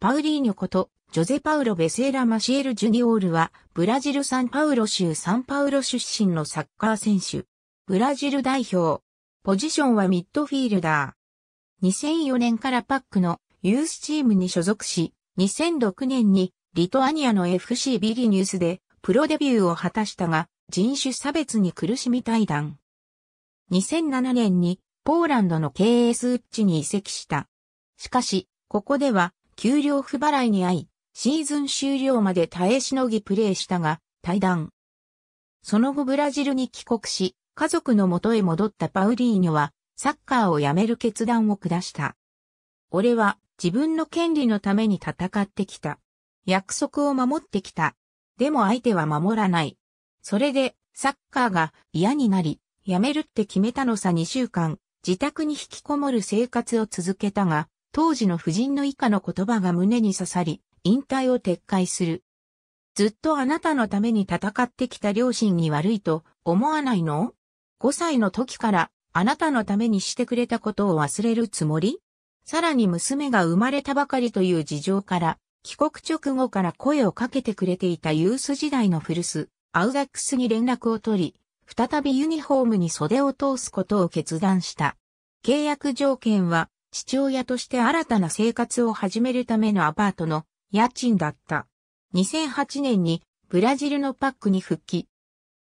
パウリーニョこと、ジョゼパウロ・ベセーラ・マシエル・ジュニオールは、ブラジルサンパウロ州サンパウロ出身のサッカー選手。ブラジル代表。ポジションはミッドフィールダー。2004年からパックのユースチームに所属し、2006年にリトアニアの FC ビリニュースでプロデビューを果たしたが、人種差別に苦しみ対談。2007年にポーランドの KS ウッチに移籍した。しかし、ここでは給料不払いに遭い、シーズン終了まで耐えしのぎプレーしたが、退団。その後ブラジルに帰国し、家族の元へ戻ったパウリーニョは、サッカーをやめる決断を下した。俺は自分の権利のために戦ってきた。約束を守ってきた。でも相手は守らない。それで、サッカーが嫌になり、やめるって決めたのさ2週間、自宅に引きこもる生活を続けたが、当時の夫人の以下の言葉が胸に刺さり、引退を撤回する。ずっとあなたのために戦ってきた両親に悪いと思わないの ?5 歳の時からあなたのためにしてくれたことを忘れるつもりさらに娘が生まれたばかりという事情から、帰国直後から声をかけてくれていたユース時代の古巣、アウダックスに連絡を取り、再びユニフォームに袖を通すことを決断した。契約条件は、父親として新たな生活を始めるためのアパートの家賃だった。2008年にブラジルのパックに復帰。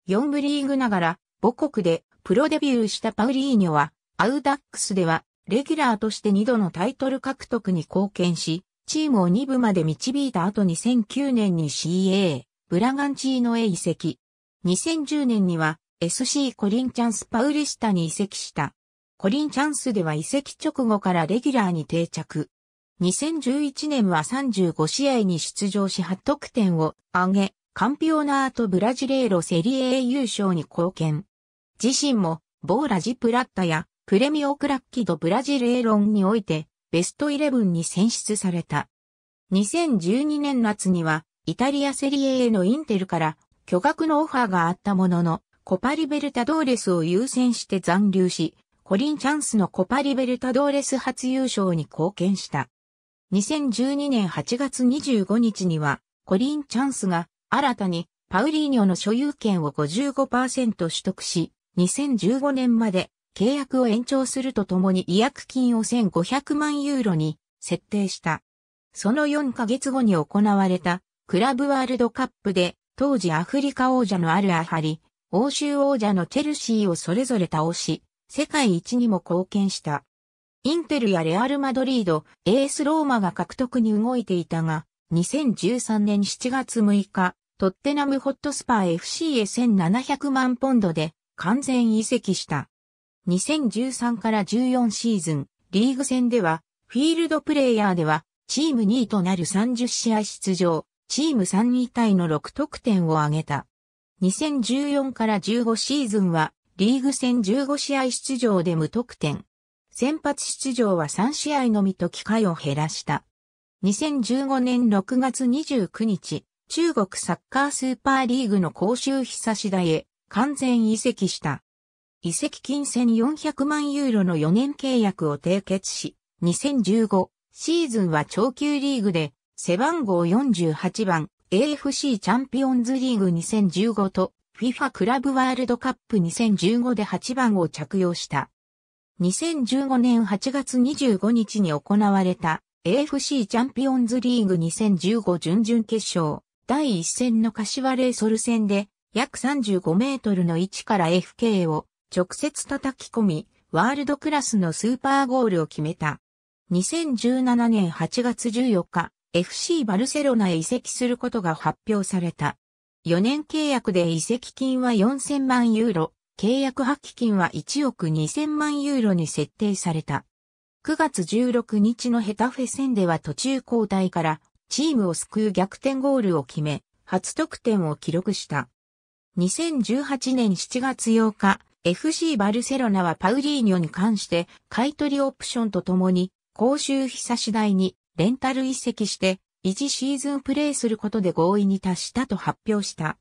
4部リーグながら母国でプロデビューしたパウリーニョはアウダックスではレギュラーとして2度のタイトル獲得に貢献し、チームを2部まで導いた後2009年に CA、ブラガンチーノへ移籍。2010年には SC コリンチャンスパウリスタに移籍した。コリン・チャンスでは移籍直後からレギュラーに定着。2011年は35試合に出場し8得点を挙げ、カンピオナート・ブラジレーロ・セリエ A 優勝に貢献。自身も、ボーラジ・プラッタや、プレミオ・クラッキド・ブラジレーロンにおいて、ベストイレブンに選出された。2012年夏には、イタリアセリエ A のインテルから巨額のオファーがあったものの、コパリベルタドーレスを優先して残留し、コリンチャンスのコパリベルタドーレス初優勝に貢献した。2012年8月25日には、コリンチャンスが新たにパウリーニョの所有権を55%取得し、2015年まで契約を延長するとともに違約金を1500万ユーロに設定した。その4ヶ月後に行われたクラブワールドカップで当時アフリカ王者のアルアハリ、欧州王者のチェルシーをそれぞれ倒し、世界一にも貢献した。インテルやレアル・マドリード、エース・ローマが獲得に動いていたが、2013年7月6日、トッテナムホットスパー FC へ1700万ポンドで完全移籍した。2013から14シーズン、リーグ戦では、フィールドプレイヤーでは、チーム2位となる30試合出場、チーム3位タイの6得点を挙げた。2014から15シーズンは、リーグ戦15試合出場で無得点。先発出場は3試合のみと機会を減らした。2015年6月29日、中国サッカースーパーリーグの公衆久し田へ完全移籍した。移籍金1400万ユーロの4年契約を締結し、2015シーズンは長級リーグで背番号48番 AFC チャンピオンズリーグ2015と FIFA クラブワールドカップ2015で8番を着用した。2015年8月25日に行われた AFC チャンピオンズリーグ2015準々決勝第1戦の柏レイソル戦で約35メートルの位置から FK を直接叩き込みワールドクラスのスーパーゴールを決めた。2017年8月14日 FC バルセロナへ移籍することが発表された。4年契約で移籍金は4000万ユーロ、契約破棄金は1億2000万ユーロに設定された。9月16日のヘタフェ戦では途中交代からチームを救う逆転ゴールを決め、初得点を記録した。2018年7月8日、FC バルセロナはパウリーニョに関して買取オプションとともに、公衆費差し代にレンタル移籍して1シーズンプレーすることで合意に達したと発表した。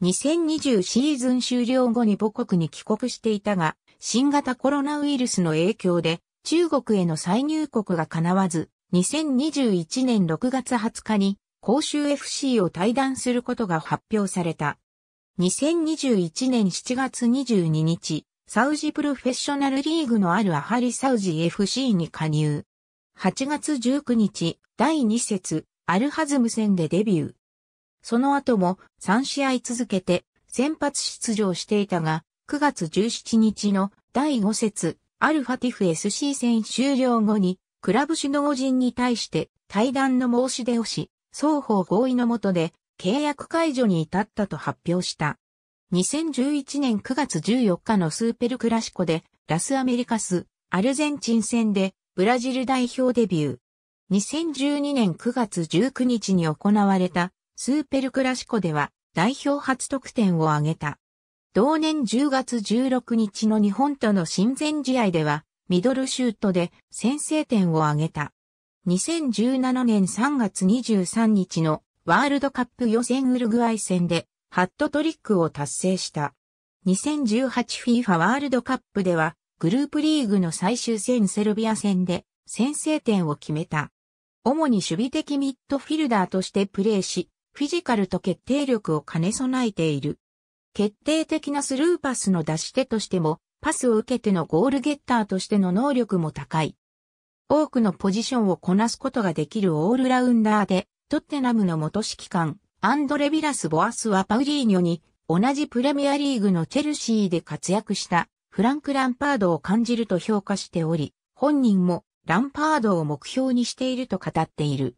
2020シーズン終了後に母国に帰国していたが、新型コロナウイルスの影響で中国への再入国が叶わず、2021年6月20日に公衆 FC を退団することが発表された。2021年7月22日、サウジプロフェッショナルリーグのあるアハリサウジ FC に加入。8月19日、第2節、アルハズム戦でデビュー。その後も3試合続けて先発出場していたが、9月17日の第5節、アルファティフ SC 戦終了後に、クラブ首脳陣に対して対談の申し出をし、双方合意のもとで契約解除に至ったと発表した。2011年9月14日のスーペルクラシコでラスアメリカス、アルゼンチン戦でブラジル代表デビュー。2012年9月19日に行われたスーペルクラシコでは代表初得点を挙げた。同年10月16日の日本との親善試合ではミドルシュートで先制点を挙げた。2017年3月23日のワールドカップ予選ウルグアイ戦でハットトリックを達成した。2018FIFA ワールドカップではグループリーグの最終戦セルビア戦で先制点を決めた。主に守備的ミッドフィルダーとしてプレーし、フィジカルと決定力を兼ね備えている。決定的なスルーパスの出し手としても、パスを受けてのゴールゲッターとしての能力も高い。多くのポジションをこなすことができるオールラウンダーで、トッテナムの元指揮官、アンドレ・ビラス・ボアスはパウリーニョに、同じプレミアリーグのチェルシーで活躍した、フランク・ランパードを感じると評価しており、本人もランパードを目標にしていると語っている。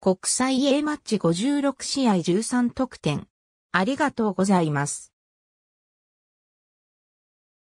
国際 A マッチ56試合13得点。ありがとうございます。